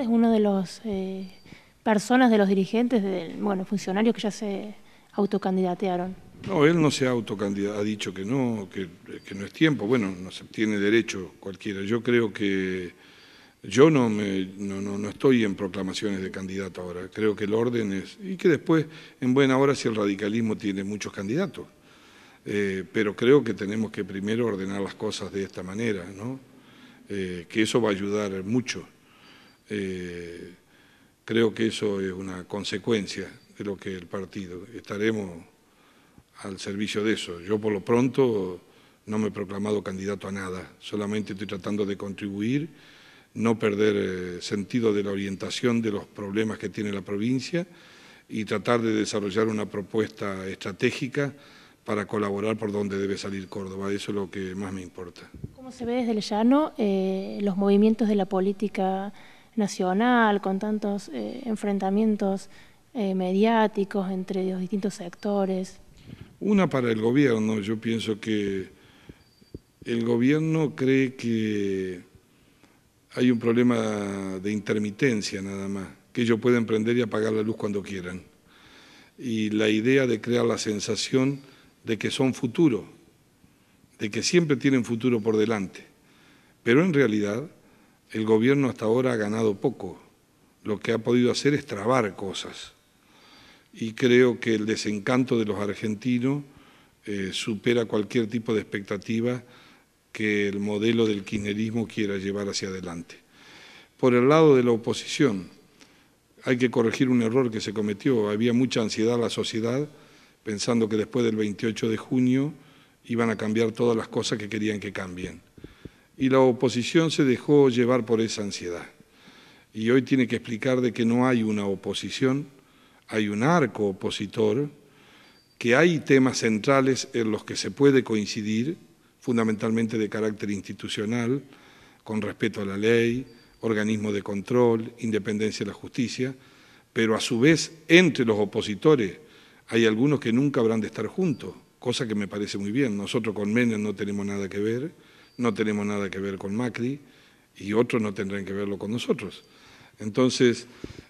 es uno de los eh, personas, de los dirigentes, de, bueno, funcionarios que ya se autocandidatearon. No, él no se ha ha dicho que no, que, no es tiempo. Bueno, no se tiene derecho cualquiera. Yo creo que yo no, me, no, estoy en proclamaciones de candidato ahora. Creo que el orden es... Y que después, en buena hora, si el radicalismo tiene muchos candidatos. Eh, pero creo que tenemos que primero ordenar las cosas de esta manera, ¿no? Eh, que eso va a ayudar mucho. Eh, creo que eso es una consecuencia de lo que el partido. Estaremos al servicio de eso. Yo por lo pronto no me he proclamado candidato a nada, solamente estoy tratando de contribuir, no perder eh, sentido de la orientación de los problemas que tiene la provincia y tratar de desarrollar una propuesta estratégica para colaborar por donde debe salir Córdoba. Eso es lo que más me importa. ¿Cómo se ve desde el llano eh, los movimientos de la política? nacional, con tantos eh, enfrentamientos eh, mediáticos entre los distintos sectores? Una para el gobierno, yo pienso que el gobierno cree que hay un problema de intermitencia nada más, que ellos pueden prender y apagar la luz cuando quieran. Y la idea de crear la sensación de que son futuro, de que siempre tienen futuro por delante. Pero en realidad el gobierno hasta ahora ha ganado poco. Lo que ha podido hacer es trabar cosas. Y creo que el desencanto de los argentinos eh, supera cualquier tipo de expectativa que el modelo del kirchnerismo quiera llevar hacia adelante. Por el lado de la oposición, hay que corregir un error que se cometió. Había mucha ansiedad en la sociedad pensando que después del 28 de junio iban a cambiar todas las cosas que querían que cambien y la oposición se dejó llevar por esa ansiedad. Y hoy tiene que explicar de que no hay una oposición, hay un arco opositor, que hay temas centrales en los que se puede coincidir, fundamentalmente de carácter institucional, con respeto a la ley, organismo de control, independencia de la justicia, pero a su vez entre los opositores hay algunos que nunca habrán de estar juntos, cosa que me parece muy bien. Nosotros con Menem no tenemos nada que ver, no tenemos nada que ver con Macri y otros no tendrán que verlo con nosotros. Entonces,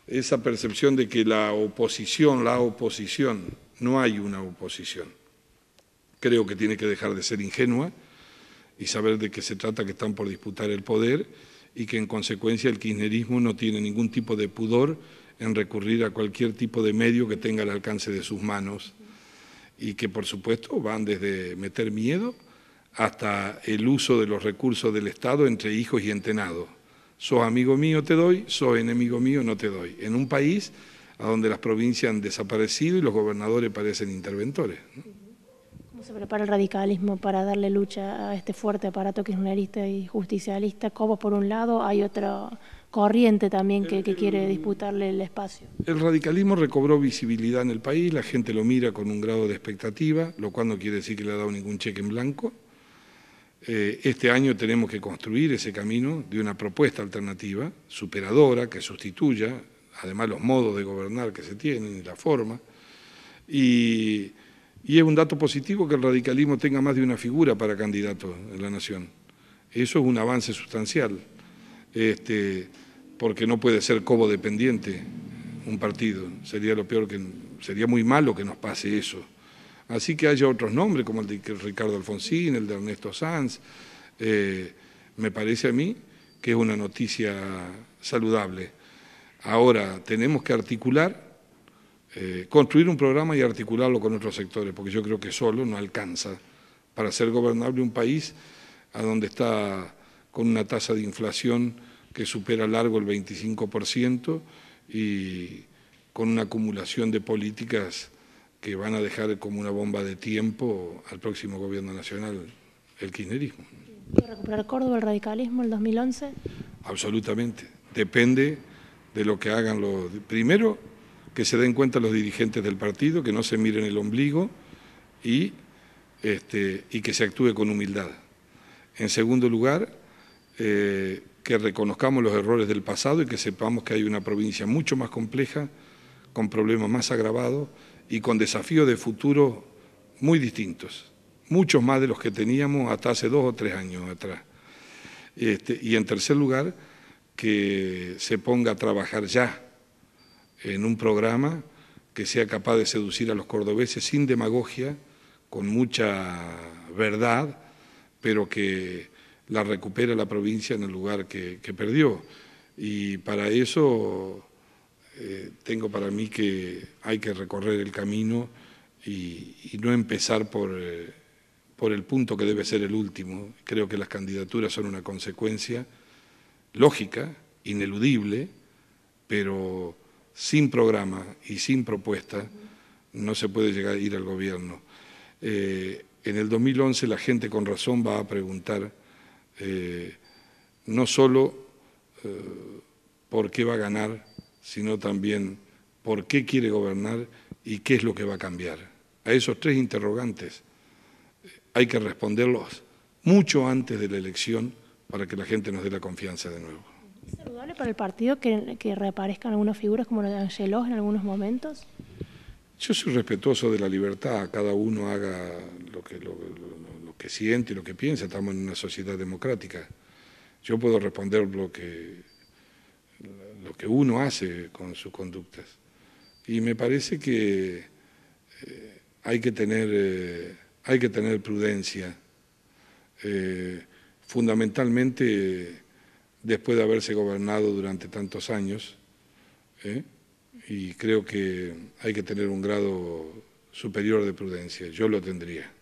esa percepción de que la oposición, la oposición, no hay una oposición. Creo que tiene que dejar de ser ingenua y saber de qué se trata, que están por disputar el poder y que en consecuencia el kirchnerismo no tiene ningún tipo de pudor en recurrir a cualquier tipo de medio que tenga el alcance de sus manos y que por supuesto van desde meter miedo hasta el uso de los recursos del Estado entre hijos y entenados. Sos amigo mío, te doy, sos enemigo mío, no te doy. En un país a donde las provincias han desaparecido y los gobernadores parecen interventores. ¿Cómo se prepara el radicalismo para darle lucha a este fuerte aparato que es una y justicialista? Como por un lado hay otra corriente también que, quiere disputarle el espacio. El radicalismo recobró visibilidad en el país, la gente lo mira con un grado de expectativa, lo cual no quiere decir que le ha dado ningún cheque en blanco. Eh, este año tenemos que construir ese camino de una propuesta alternativa, superadora, que sustituya, además, los modos de gobernar que se tienen y la forma. Y, es un dato positivo que el radicalismo tenga más de una figura para candidato en la nación. Eso es un avance sustancial, este, porque no puede ser cobo dependiente un partido. Sería lo peor que sería muy malo que nos pase eso. Así que haya otros nombres, como el de Ricardo Alfonsín, el de Ernesto Sanz, eh, me parece a mí que es una noticia saludable. Ahora, tenemos que articular, eh, construir un programa y articularlo con otros sectores, porque yo creo que solo no alcanza para ser gobernable un país a donde está con una tasa de inflación que supera largo el 25% y con una acumulación de políticas que van a dejar como una bomba de tiempo al próximo gobierno nacional el kirchnerismo. ¿Puede recuperar Córdoba el radicalismo el 2011? Absolutamente. Depende de lo que hagan los... Primero, que se den cuenta los dirigentes del partido, que no se miren el ombligo y, este, y que se actúe con humildad. En segundo lugar, eh, que reconozcamos los errores del pasado y que sepamos que hay una provincia mucho más compleja, con problemas más agravados y con desafíos de futuro muy distintos, muchos más de los que teníamos hasta hace dos o tres años atrás. Este, y en tercer lugar, que se ponga a trabajar ya en un programa que sea capaz de seducir a los cordobeses sin demagogia, con mucha verdad, pero que la recupere la provincia en el lugar que, que perdió. Y para eso eh, tengo para mí que hay que recorrer el camino y, no empezar por, eh, por el punto que debe ser el último. Creo que las candidaturas son una consecuencia lógica, ineludible, pero sin programa y sin propuesta no se puede llegar a ir al gobierno. Eh, en el 2011 la gente con razón va a preguntar no solo por qué va a ganar sino también por qué quiere gobernar y qué es lo que va a cambiar. A esos tres interrogantes eh, hay que responderlos mucho antes de la elección para que la gente nos dé la confianza de nuevo. ¿Es saludable para el partido que, reaparezcan algunas figuras como la de Angelos en algunos momentos? Yo soy respetuoso de la libertad, cada uno haga lo que, lo que siente y lo que piensa, estamos en una sociedad democrática. Yo puedo responder lo que lo que uno hace con sus conductas. Y me parece que eh, hay, que tener, eh, hay que tener prudencia, eh, fundamentalmente después de haberse gobernado durante tantos años, y creo que hay que tener un grado superior de prudencia, yo lo tendría.